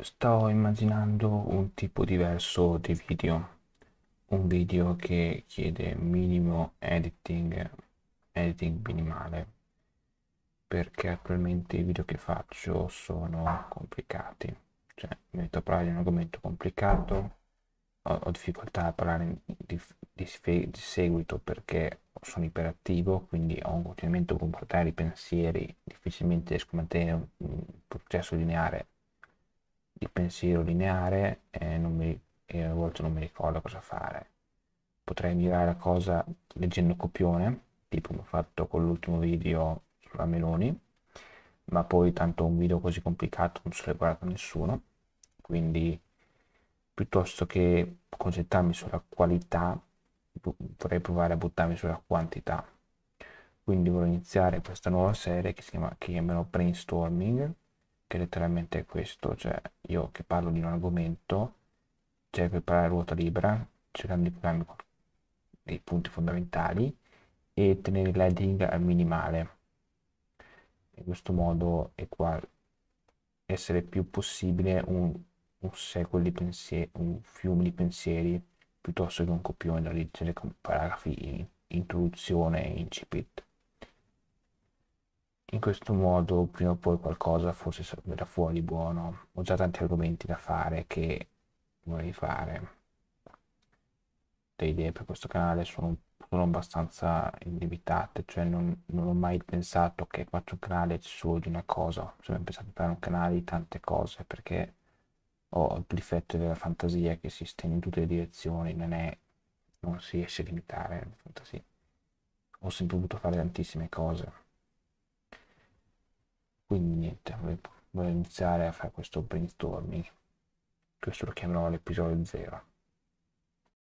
sto immaginando un tipo diverso di video un video che chiede minimo editing editing minimale perché attualmente i video che faccio sono complicati cioè mi metto a parlare di un argomento complicato ho, ho difficoltà a parlare di, di, di, seguito perché sono iperattivo quindi ho un continuamento a comportare i pensieri difficilmente riesco a mantenere un, un processo lineare pensiero lineare e, non mi, e a volte non mi ricordo cosa fare. Potrei mirare la cosa leggendo copione, tipo come ho fatto con l'ultimo video sulla Meloni, ma poi tanto un video così complicato non se l'è guardato nessuno, quindi piuttosto che concentrarmi sulla qualità vorrei provare a buttarmi sulla quantità quindi vorrei iniziare questa nuova serie che si chiama, che chiamerò brainstorming che letteralmente è questo, cioè io che parlo di un argomento, c'è cioè preparare ruota libera, cercando di prepararmi dei punti fondamentali e tenere il l'heading al minimale. In questo modo è qua essere più possibile un, un secolo di pensieri, un fiume di pensieri, piuttosto che un copione da leggere con paragrafi in introduzione e incipit in questo modo prima o poi qualcosa forse verrà fuori buono. Ho già tanti argomenti da fare che vorrei fare. Le idee per questo canale sono, sono abbastanza indebitate, cioè non, non, ho mai pensato che faccio un canale solo di una cosa, ho sempre pensato di fare un canale di tante cose perché ho il difetto della fantasia che si stende in tutte le direzioni, non, è, non si riesce a limitare la fantasia. Ho sempre voluto fare tantissime cose niente, volevo iniziare a fare questo brainstorming. Questo lo chiamerò l'episodio 0.